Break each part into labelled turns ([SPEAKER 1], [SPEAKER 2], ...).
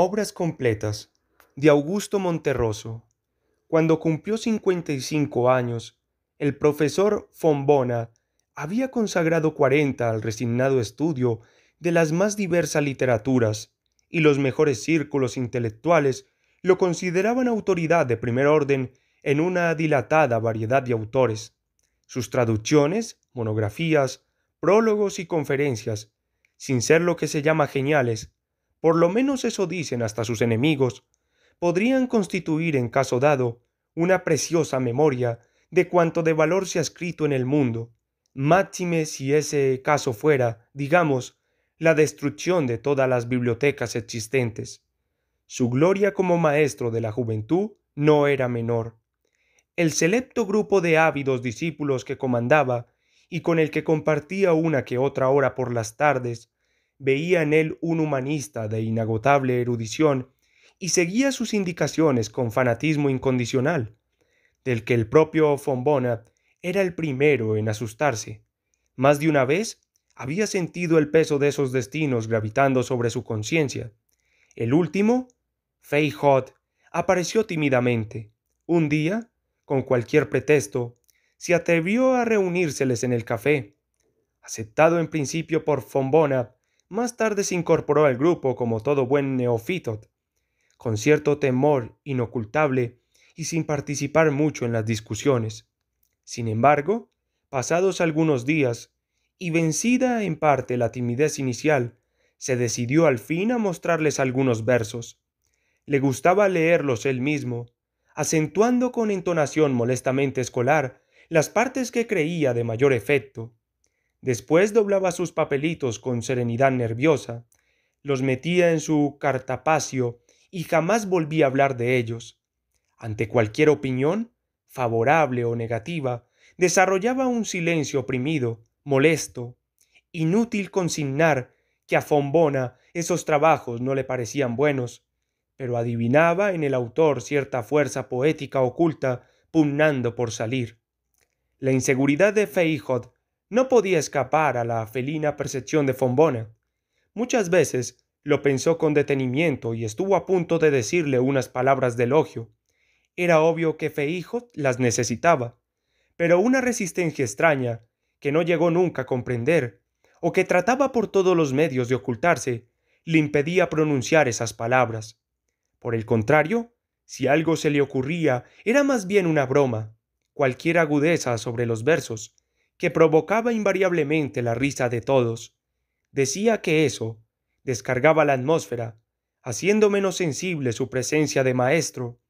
[SPEAKER 1] Obras completas de Augusto Monterroso. Cuando cumplió cincuenta y cinco años, el profesor Fombona había consagrado cuarenta al resignado estudio de las más diversas literaturas, y los mejores círculos intelectuales lo consideraban autoridad de primer orden en una dilatada variedad de autores. Sus traducciones, monografías, prólogos y conferencias, sin ser lo que se llama geniales, por lo menos eso dicen hasta sus enemigos, podrían constituir en caso dado una preciosa memoria de cuanto de valor se ha escrito en el mundo, máxime si ese caso fuera, digamos, la destrucción de todas las bibliotecas existentes. Su gloria como maestro de la juventud no era menor. El selecto grupo de ávidos discípulos que comandaba y con el que compartía una que otra hora por las tardes, veía en él un humanista de inagotable erudición y seguía sus indicaciones con fanatismo incondicional, del que el propio Fombona era el primero en asustarse. Más de una vez había sentido el peso de esos destinos gravitando sobre su conciencia. El último, Hot, apareció tímidamente. Un día, con cualquier pretexto, se atrevió a reunírseles en el café. Aceptado en principio por Fombona, más tarde se incorporó al grupo como todo buen neófito, con cierto temor inocultable y sin participar mucho en las discusiones. Sin embargo, pasados algunos días, y vencida en parte la timidez inicial, se decidió al fin a mostrarles algunos versos. Le gustaba leerlos él mismo, acentuando con entonación molestamente escolar las partes que creía de mayor efecto. Después doblaba sus papelitos con serenidad nerviosa, los metía en su cartapacio y jamás volvía a hablar de ellos. Ante cualquier opinión, favorable o negativa, desarrollaba un silencio oprimido, molesto. Inútil consignar que a Fombona esos trabajos no le parecían buenos, pero adivinaba en el autor cierta fuerza poética oculta pugnando por salir. La inseguridad de Feijóo no podía escapar a la felina percepción de Fombona. Muchas veces lo pensó con detenimiento y estuvo a punto de decirle unas palabras de elogio. Era obvio que Feijo las necesitaba, pero una resistencia extraña, que no llegó nunca a comprender, o que trataba por todos los medios de ocultarse, le impedía pronunciar esas palabras. Por el contrario, si algo se le ocurría, era más bien una broma, cualquier agudeza sobre los versos, que provocaba invariablemente la risa de todos. Decía que eso descargaba la atmósfera, haciendo menos sensible su presencia de maestro,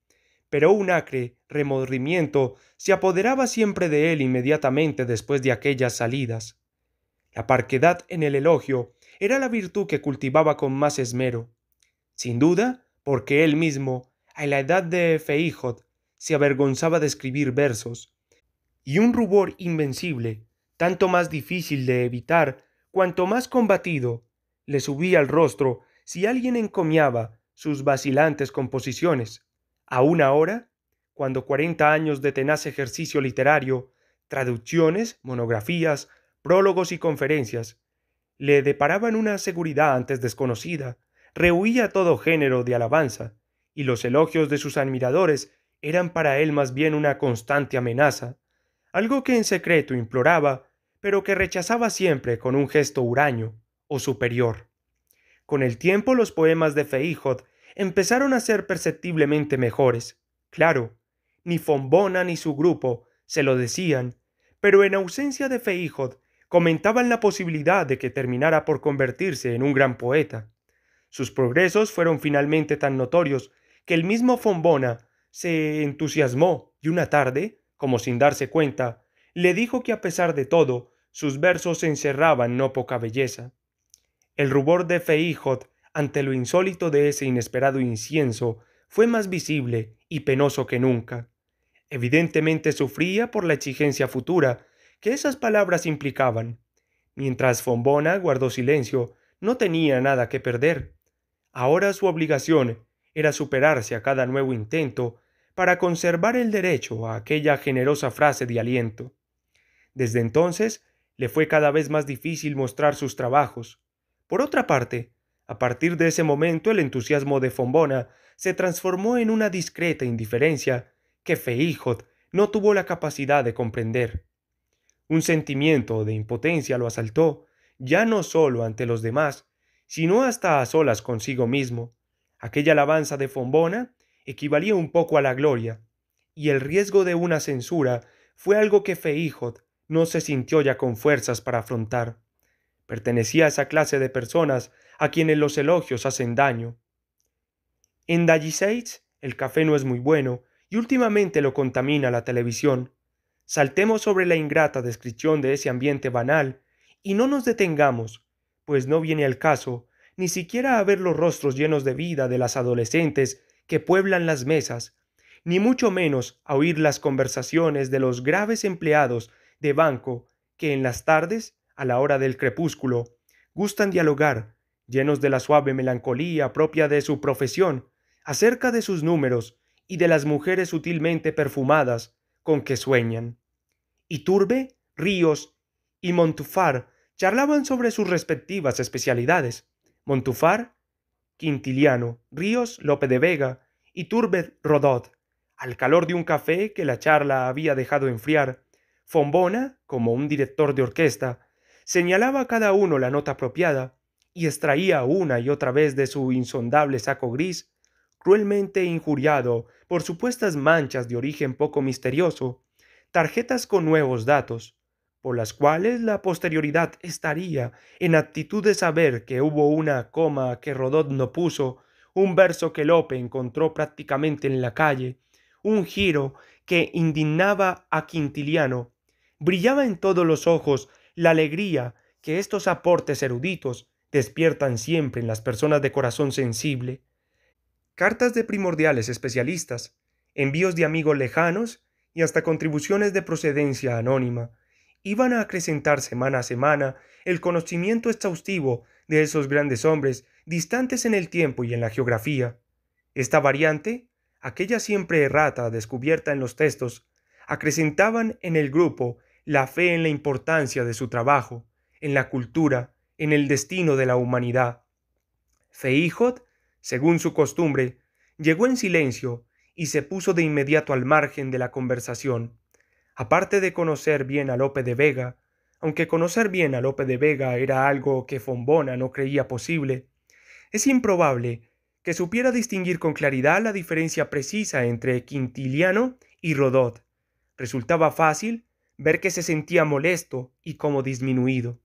[SPEAKER 1] pero un acre remordimiento se apoderaba siempre de él inmediatamente después de aquellas salidas. La parquedad en el elogio era la virtud que cultivaba con más esmero, sin duda porque él mismo, a la edad de Feijot, se avergonzaba de escribir versos, y un rubor invencible, tanto más difícil de evitar, cuanto más combatido, le subía al rostro si alguien encomiaba sus vacilantes composiciones. Aún ahora, cuando cuarenta años de tenaz ejercicio literario, traducciones, monografías, prólogos y conferencias, le deparaban una seguridad antes desconocida, rehuía todo género de alabanza, y los elogios de sus admiradores eran para él más bien una constante amenaza, algo que en secreto imploraba, pero que rechazaba siempre con un gesto huraño o superior. Con el tiempo los poemas de Feijod empezaron a ser perceptiblemente mejores. Claro, ni Fombona ni su grupo se lo decían, pero en ausencia de Feijod comentaban la posibilidad de que terminara por convertirse en un gran poeta. Sus progresos fueron finalmente tan notorios que el mismo Fombona se entusiasmó y una tarde como sin darse cuenta, le dijo que a pesar de todo, sus versos encerraban no poca belleza. El rubor de Feijot ante lo insólito de ese inesperado incienso fue más visible y penoso que nunca. Evidentemente sufría por la exigencia futura que esas palabras implicaban. Mientras Fombona guardó silencio, no tenía nada que perder. Ahora su obligación era superarse a cada nuevo intento para conservar el derecho a aquella generosa frase de aliento. Desde entonces le fue cada vez más difícil mostrar sus trabajos. Por otra parte, a partir de ese momento el entusiasmo de Fombona se transformó en una discreta indiferencia que Feijot no tuvo la capacidad de comprender. Un sentimiento de impotencia lo asaltó, ya no sólo ante los demás, sino hasta a solas consigo mismo. Aquella alabanza de Fombona equivalía un poco a la gloria, y el riesgo de una censura fue algo que Feijot no se sintió ya con fuerzas para afrontar. Pertenecía a esa clase de personas a quienes los elogios hacen daño. En Dalliseitz el café no es muy bueno y últimamente lo contamina la televisión. Saltemos sobre la ingrata descripción de ese ambiente banal y no nos detengamos, pues no viene al caso ni siquiera a ver los rostros llenos de vida de las adolescentes que pueblan las mesas, ni mucho menos a oír las conversaciones de los graves empleados de banco que en las tardes, a la hora del crepúsculo, gustan dialogar, llenos de la suave melancolía propia de su profesión, acerca de sus números y de las mujeres sutilmente perfumadas con que sueñan. Iturbe, Ríos y Montufar charlaban sobre sus respectivas especialidades. Montufar Quintiliano, Ríos Lope de Vega y Turbet Rodot, al calor de un café que la charla había dejado enfriar, Fombona, como un director de orquesta, señalaba a cada uno la nota apropiada y extraía una y otra vez de su insondable saco gris, cruelmente injuriado por supuestas manchas de origen poco misterioso, tarjetas con nuevos datos, las cuales la posterioridad estaría en actitud de saber que hubo una coma que Rodot no puso, un verso que Lope encontró prácticamente en la calle, un giro que indignaba a Quintiliano. Brillaba en todos los ojos la alegría que estos aportes eruditos despiertan siempre en las personas de corazón sensible. Cartas de primordiales especialistas, envíos de amigos lejanos y hasta contribuciones de procedencia anónima iban a acrecentar semana a semana el conocimiento exhaustivo de esos grandes hombres distantes en el tiempo y en la geografía. Esta variante, aquella siempre errata descubierta en los textos, acrecentaban en el grupo la fe en la importancia de su trabajo, en la cultura, en el destino de la humanidad. Feijot, según su costumbre, llegó en silencio y se puso de inmediato al margen de la conversación. Aparte de conocer bien a Lope de Vega, aunque conocer bien a Lope de Vega era algo que Fombona no creía posible, es improbable que supiera distinguir con claridad la diferencia precisa entre Quintiliano y Rodot. Resultaba fácil ver que se sentía molesto y como disminuido.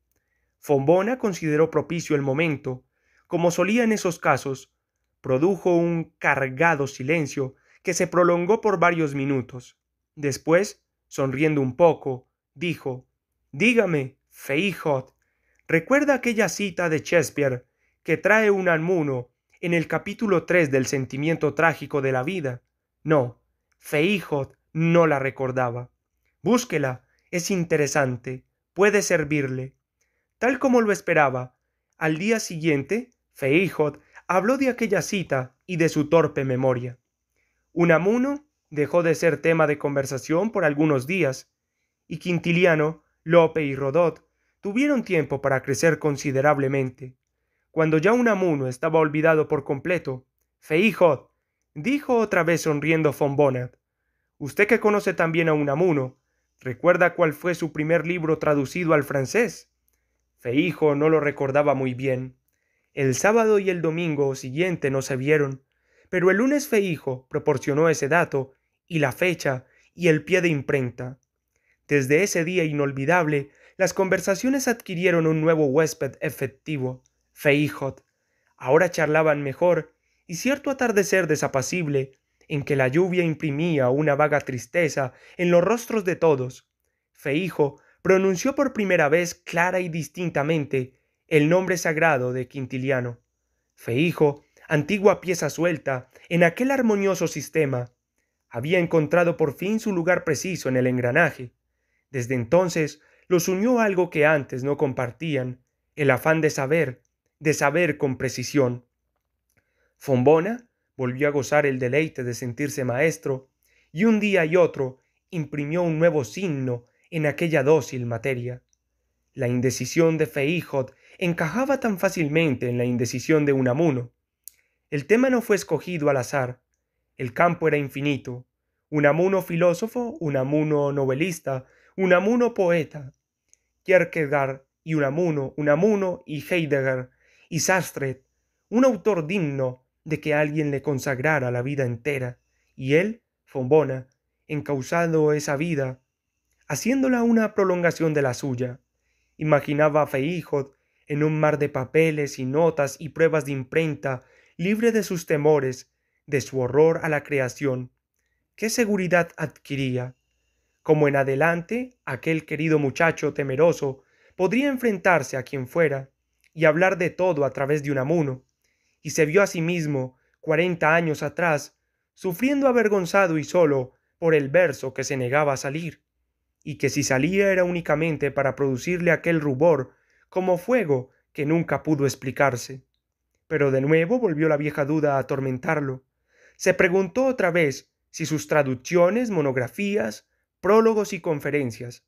[SPEAKER 1] Fombona consideró propicio el momento, como solía en esos casos, produjo un cargado silencio que se prolongó por varios minutos. Después, Sonriendo un poco, dijo, Dígame, Feijot, ¿recuerda aquella cita de Shakespeare que trae un almuno en el capítulo tres del sentimiento trágico de la vida? No, Feijot no la recordaba. Búsquela, es interesante, puede servirle. Tal como lo esperaba, al día siguiente, Feijot habló de aquella cita y de su torpe memoria. Unamuno dejó de ser tema de conversación por algunos días, y Quintiliano, Lope y Rodot tuvieron tiempo para crecer considerablemente. Cuando ya Unamuno estaba olvidado por completo, Feijo, dijo otra vez sonriendo von usted que conoce también a Unamuno, ¿recuerda cuál fue su primer libro traducido al francés? Feijo no lo recordaba muy bien. El sábado y el domingo siguiente no se vieron, pero el lunes Feijo proporcionó ese dato y la fecha y el pie de imprenta. Desde ese día inolvidable, las conversaciones adquirieron un nuevo huésped efectivo, Feijot. Ahora charlaban mejor, y cierto atardecer desapacible, en que la lluvia imprimía una vaga tristeza en los rostros de todos, Feijo pronunció por primera vez clara y distintamente el nombre sagrado de Quintiliano. Feijo, antigua pieza suelta en aquel armonioso sistema, había encontrado por fin su lugar preciso en el engranaje. Desde entonces los unió algo que antes no compartían, el afán de saber, de saber con precisión. Fombona volvió a gozar el deleite de sentirse maestro, y un día y otro imprimió un nuevo signo en aquella dócil materia. La indecisión de Feijot encajaba tan fácilmente en la indecisión de Unamuno. El tema no fue escogido al azar, el campo era infinito. Unamuno filósofo, Unamuno novelista, Unamuno poeta. Kierkegaard y Unamuno, Unamuno y Heidegger y Sastre, un autor digno de que alguien le consagrara la vida entera, y él, Fombona, encausado esa vida, haciéndola una prolongación de la suya. Imaginaba a Feijot en un mar de papeles y notas y pruebas de imprenta, libre de sus temores, de su horror a la creación, qué seguridad adquiría. Como en adelante, aquel querido muchacho temeroso podría enfrentarse a quien fuera y hablar de todo a través de un amuno, y se vio a sí mismo, cuarenta años atrás, sufriendo avergonzado y solo por el verso que se negaba a salir, y que si salía era únicamente para producirle aquel rubor como fuego que nunca pudo explicarse. Pero de nuevo volvió la vieja duda a atormentarlo, se preguntó otra vez si sus traducciones, monografías, prólogos y conferencias,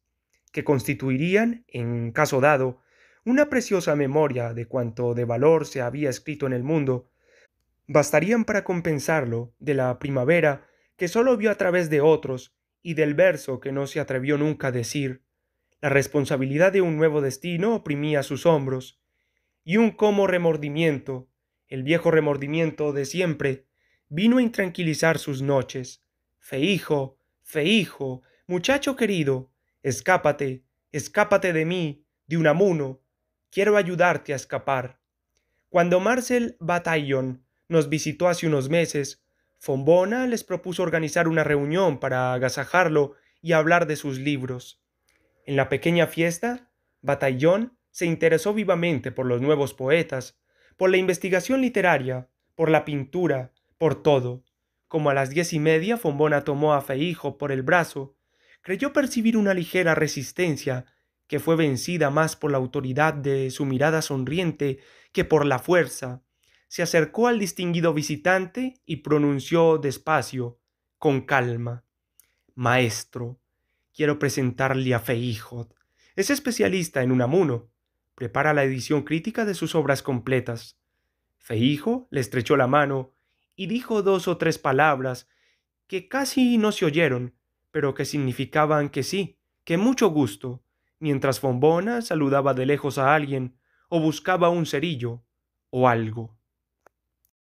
[SPEAKER 1] que constituirían, en caso dado, una preciosa memoria de cuanto de valor se había escrito en el mundo, bastarían para compensarlo de la primavera que sólo vio a través de otros y del verso que no se atrevió nunca a decir. La responsabilidad de un nuevo destino oprimía sus hombros, y un como remordimiento, el viejo remordimiento de siempre, vino a intranquilizar sus noches. Feijo, Feijo, muchacho querido, escápate, escápate de mí, de un amuno. Quiero ayudarte a escapar. Cuando Marcel Bataillon nos visitó hace unos meses, Fombona les propuso organizar una reunión para agasajarlo y hablar de sus libros. En la pequeña fiesta, Batallón se interesó vivamente por los nuevos poetas, por la investigación literaria, por la pintura, por todo. Como a las diez y media Fombona tomó a Feijo por el brazo, creyó percibir una ligera resistencia, que fue vencida más por la autoridad de su mirada sonriente que por la fuerza. Se acercó al distinguido visitante y pronunció despacio, con calma. Maestro, quiero presentarle a Feijo, Es especialista en Unamuno. Prepara la edición crítica de sus obras completas. Feijo le estrechó la mano y dijo dos o tres palabras que casi no se oyeron, pero que significaban que sí, que mucho gusto, mientras Fombona saludaba de lejos a alguien, o buscaba un cerillo, o algo.